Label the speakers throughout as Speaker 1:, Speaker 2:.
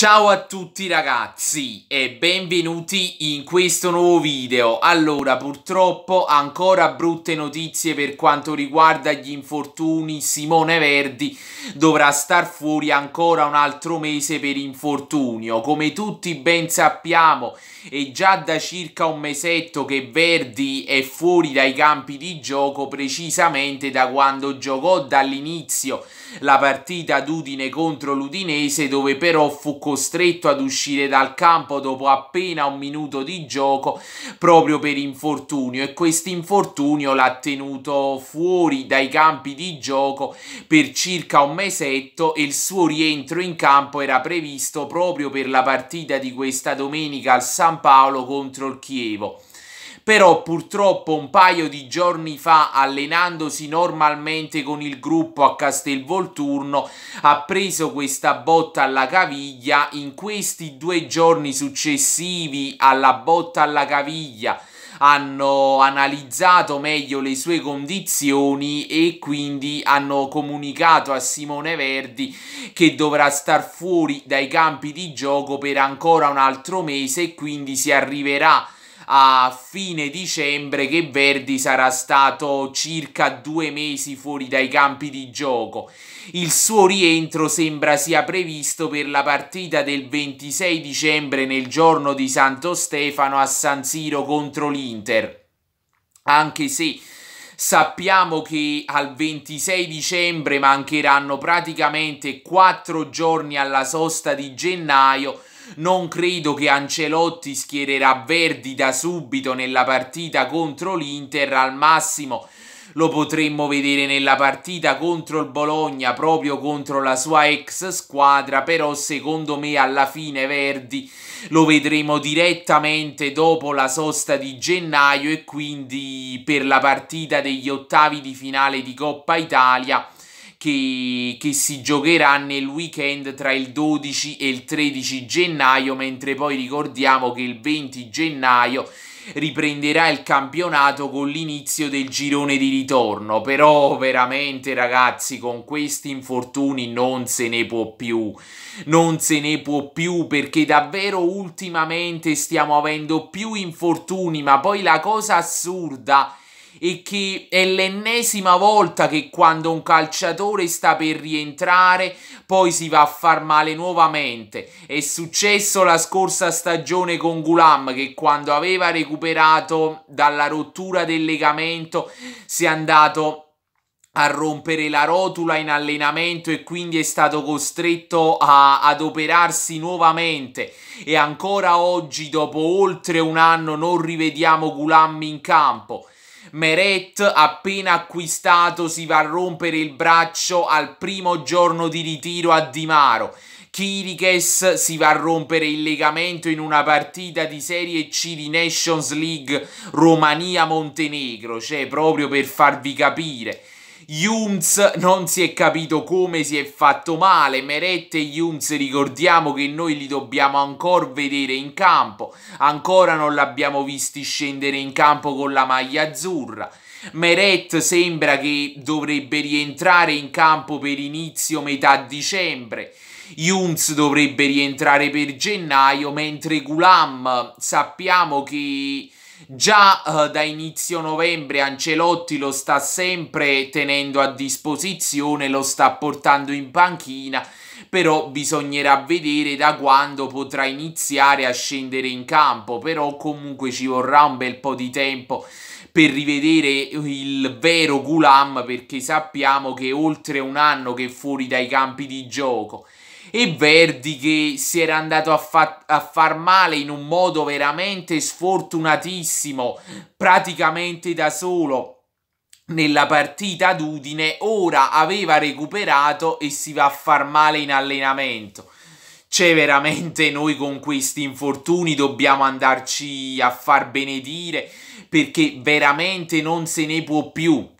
Speaker 1: Ciao a tutti ragazzi e benvenuti in questo nuovo video. Allora, purtroppo ancora brutte notizie per quanto riguarda gli infortuni. Simone Verdi dovrà star fuori ancora un altro mese per infortunio. Come tutti ben sappiamo, è già da circa un mesetto che Verdi è fuori dai campi di gioco, precisamente da quando giocò dall'inizio la partita d'Udine contro l'Udinese, dove però fu costretto ad uscire dal campo dopo appena un minuto di gioco proprio per infortunio e questo infortunio l'ha tenuto fuori dai campi di gioco per circa un mesetto e il suo rientro in campo era previsto proprio per la partita di questa domenica al San Paolo contro il Chievo però purtroppo un paio di giorni fa allenandosi normalmente con il gruppo a Castelvolturno ha preso questa botta alla caviglia in questi due giorni successivi alla botta alla caviglia hanno analizzato meglio le sue condizioni e quindi hanno comunicato a Simone Verdi che dovrà star fuori dai campi di gioco per ancora un altro mese e quindi si arriverà a a fine dicembre che Verdi sarà stato circa due mesi fuori dai campi di gioco. Il suo rientro sembra sia previsto per la partita del 26 dicembre nel giorno di Santo Stefano a San Siro contro l'Inter. Anche se Sappiamo che al 26 dicembre mancheranno praticamente quattro giorni alla sosta di gennaio non credo che Ancelotti schiererà Verdi da subito nella partita contro l'Inter, al massimo lo potremmo vedere nella partita contro il Bologna, proprio contro la sua ex squadra, però secondo me alla fine Verdi lo vedremo direttamente dopo la sosta di gennaio e quindi per la partita degli ottavi di finale di Coppa Italia che, che si giocherà nel weekend tra il 12 e il 13 gennaio, mentre poi ricordiamo che il 20 gennaio riprenderà il campionato con l'inizio del girone di ritorno. Però veramente ragazzi, con questi infortuni non se ne può più. Non se ne può più perché davvero ultimamente stiamo avendo più infortuni, ma poi la cosa assurda è e che è l'ennesima volta che quando un calciatore sta per rientrare poi si va a far male nuovamente. È successo la scorsa stagione con Gulam che quando aveva recuperato dalla rottura del legamento si è andato a rompere la rotula in allenamento e quindi è stato costretto a, ad operarsi nuovamente e ancora oggi dopo oltre un anno non rivediamo Gulam in campo Meret appena acquistato si va a rompere il braccio al primo giorno di ritiro a Di Maro. Kirikes si va a rompere il legamento in una partita di Serie C di Nations League Romania-Montenegro, cioè proprio per farvi capire. Jums non si è capito come si è fatto male, Meret e Jums ricordiamo che noi li dobbiamo ancora vedere in campo, ancora non l'abbiamo visti scendere in campo con la maglia azzurra. Meret sembra che dovrebbe rientrare in campo per inizio metà dicembre. Jums dovrebbe rientrare per gennaio, mentre Gulam sappiamo che Già eh, da inizio novembre Ancelotti lo sta sempre tenendo a disposizione, lo sta portando in panchina però bisognerà vedere da quando potrà iniziare a scendere in campo, però comunque ci vorrà un bel po' di tempo per rivedere il vero Gulam perché sappiamo che è oltre un anno che è fuori dai campi di gioco e Verdi che si era andato a, fa a far male in un modo veramente sfortunatissimo, praticamente da solo nella partita d'Udine, ora aveva recuperato e si va a far male in allenamento. C'è veramente noi con questi infortuni dobbiamo andarci a far benedire perché veramente non se ne può più.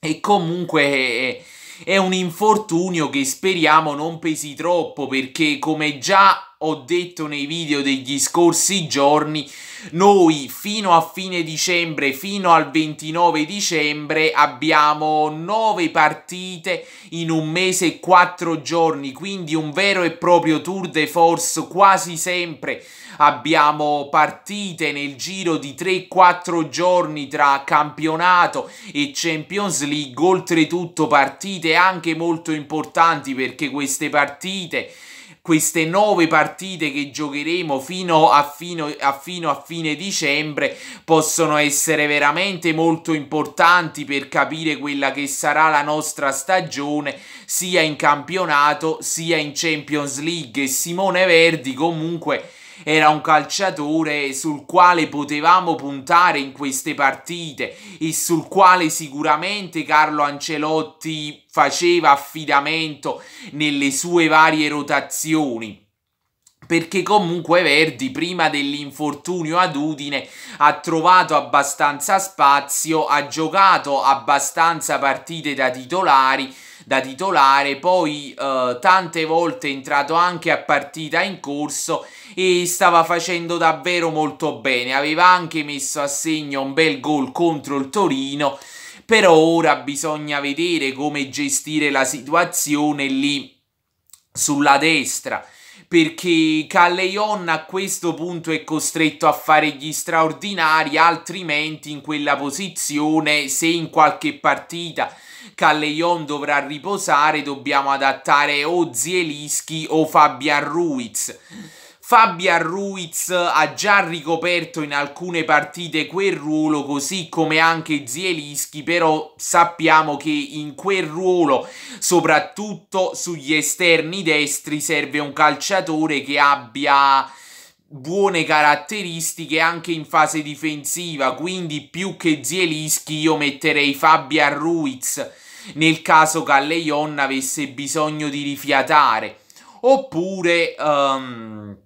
Speaker 1: E comunque eh, eh è un infortunio che speriamo non pesi troppo perché come già ho detto nei video degli scorsi giorni, noi fino a fine dicembre, fino al 29 dicembre, abbiamo 9 partite in un mese e 4 giorni, quindi un vero e proprio tour de force quasi sempre. Abbiamo partite nel giro di 3-4 giorni tra campionato e Champions League, oltretutto partite anche molto importanti perché queste partite queste nove partite che giocheremo fino a, fino, a, fino a fine dicembre possono essere veramente molto importanti per capire quella che sarà la nostra stagione sia in campionato sia in Champions League e Simone Verdi comunque era un calciatore sul quale potevamo puntare in queste partite e sul quale sicuramente Carlo Ancelotti faceva affidamento nelle sue varie rotazioni perché comunque Verdi prima dell'infortunio ad Udine ha trovato abbastanza spazio, ha giocato abbastanza partite da titolari da titolare, poi eh, tante volte è entrato anche a partita in corso e stava facendo davvero molto bene, aveva anche messo a segno un bel gol contro il Torino, però ora bisogna vedere come gestire la situazione lì sulla destra perché Calleion a questo punto è costretto a fare gli straordinari, altrimenti in quella posizione, se in qualche partita Calleion dovrà riposare, dobbiamo adattare o Zielinski o Fabian Ruiz. Fabian Ruiz ha già ricoperto in alcune partite quel ruolo, così come anche Zielinski, però sappiamo che in quel ruolo, soprattutto sugli esterni destri, serve un calciatore che abbia buone caratteristiche anche in fase difensiva, quindi più che Zielischi io metterei Fabian Ruiz nel caso Calleion avesse bisogno di rifiatare, oppure um,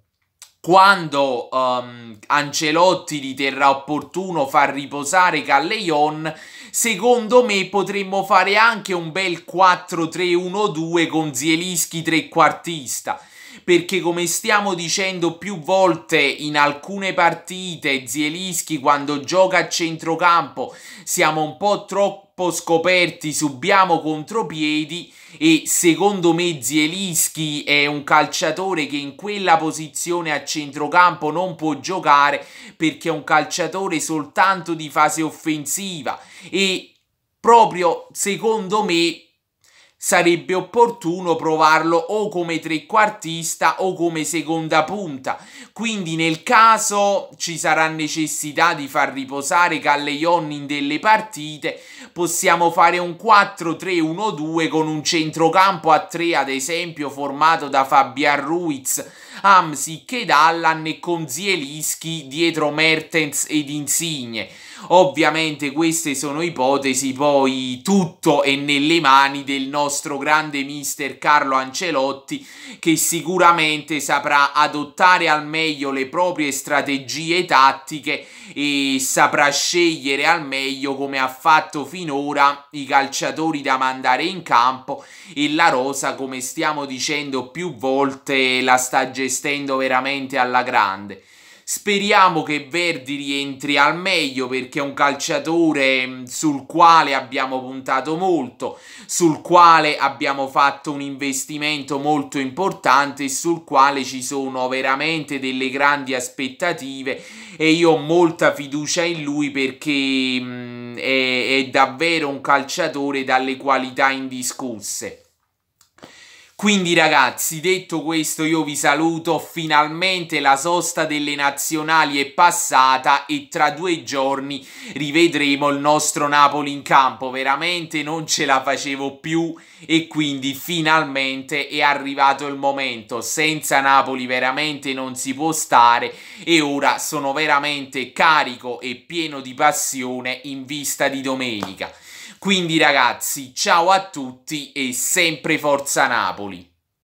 Speaker 1: quando um, Ancelotti riterrà opportuno far riposare Calleion, secondo me potremmo fare anche un bel 4-3-1-2 con Zielischi trequartista. quartista perché come stiamo dicendo più volte in alcune partite, Zielinski quando gioca a centrocampo siamo un po' troppo scoperti, subiamo contropiedi e secondo me Zielinski è un calciatore che in quella posizione a centrocampo non può giocare perché è un calciatore soltanto di fase offensiva e proprio secondo me sarebbe opportuno provarlo o come trequartista o come seconda punta. Quindi nel caso ci sarà necessità di far riposare Calleion in delle partite, possiamo fare un 4-3-1-2 con un centrocampo a 3 ad esempio formato da Fabian Ruiz, Amsic ed Allan e con Zielischi dietro Mertens ed Insigne. Ovviamente queste sono ipotesi, poi tutto è nelle mani del nostro nostro grande mister Carlo Ancelotti che sicuramente saprà adottare al meglio le proprie strategie tattiche e saprà scegliere al meglio come ha fatto finora i calciatori da mandare in campo e la rosa come stiamo dicendo più volte la sta gestendo veramente alla grande. Speriamo che Verdi rientri al meglio perché è un calciatore mm, sul quale abbiamo puntato molto, sul quale abbiamo fatto un investimento molto importante e sul quale ci sono veramente delle grandi aspettative e io ho molta fiducia in lui perché mh, mm, è, è davvero un calciatore dalle qualità indiscusse. Quindi ragazzi, detto questo io vi saluto, finalmente la sosta delle nazionali è passata e tra due giorni rivedremo il nostro Napoli in campo, veramente non ce la facevo più e quindi finalmente è arrivato il momento, senza Napoli veramente non si può stare e ora sono veramente carico e pieno di passione in vista di domenica. Quindi ragazzi, ciao a tutti e sempre Forza Napoli!